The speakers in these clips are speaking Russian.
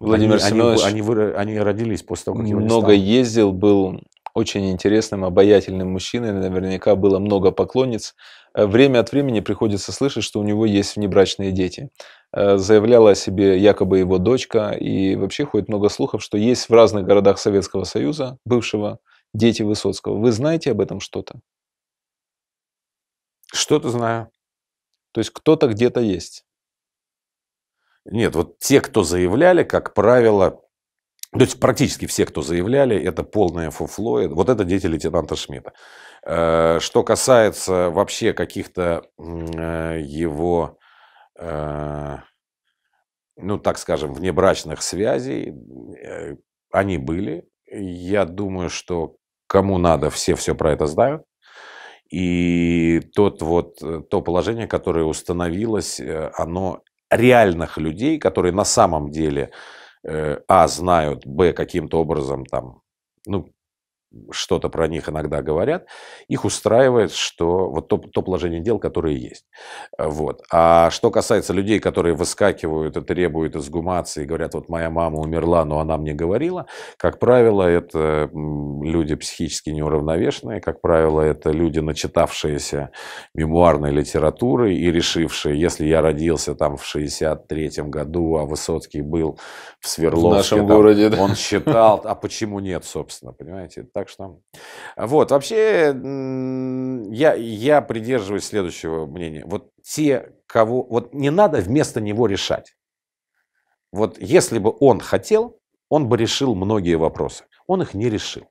Владимир они, Семенович... Они, они, они родились после того, как его Много ездил, был очень интересным, обаятельным мужчиной, наверняка было много поклонниц. Э, время от времени приходится слышать, что у него есть внебрачные дети. Э, заявляла о себе якобы его дочка, и вообще ходит много слухов, что есть в разных городах Советского Союза, бывшего, дети Высоцкого. Вы знаете об этом что-то? Что-то знаю. То есть кто-то где-то есть? Нет, вот те, кто заявляли, как правило, то есть практически все, кто заявляли, это полное фуфло. Вот это дети лейтенанта Шмидта. Э, что касается вообще каких-то э, его, э, ну так скажем, внебрачных связей, они были. Я думаю, что кому надо, все все про это знают. И тот вот, то положение, которое установилось, оно реальных людей, которые на самом деле, э, а, знают, б, каким-то образом там, ну, что-то про них иногда говорят, их устраивает, что вот то, то положение дел, которое есть. Э, вот. А что касается людей, которые выскакивают и требуют изгумации, говорят, вот моя мама умерла, но она мне говорила, как правило, это люди психически неуравновешенные, как правило, это люди, начитавшиеся мемуарной литературы и решившие, если я родился там в 63-м году, а Высоцкий был в Свердловске, в нашем там, городе, да? он считал, а почему нет, собственно, понимаете? Так что, вот, вообще, я, я придерживаюсь следующего мнения. Вот те, кого, вот не надо вместо него решать. Вот если бы он хотел, он бы решил многие вопросы. Он их не решил.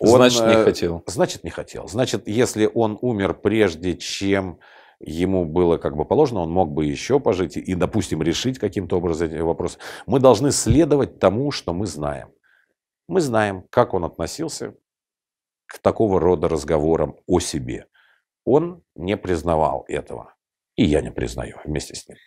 Он, значит, не э, хотел. Значит, не хотел. Значит, если он умер прежде, чем ему было как бы положено, он мог бы еще пожить и, допустим, решить каким-то образом эти вопросы. Мы должны следовать тому, что мы знаем. Мы знаем, как он относился к такого рода разговорам о себе. Он не признавал этого. И я не признаю вместе с ним.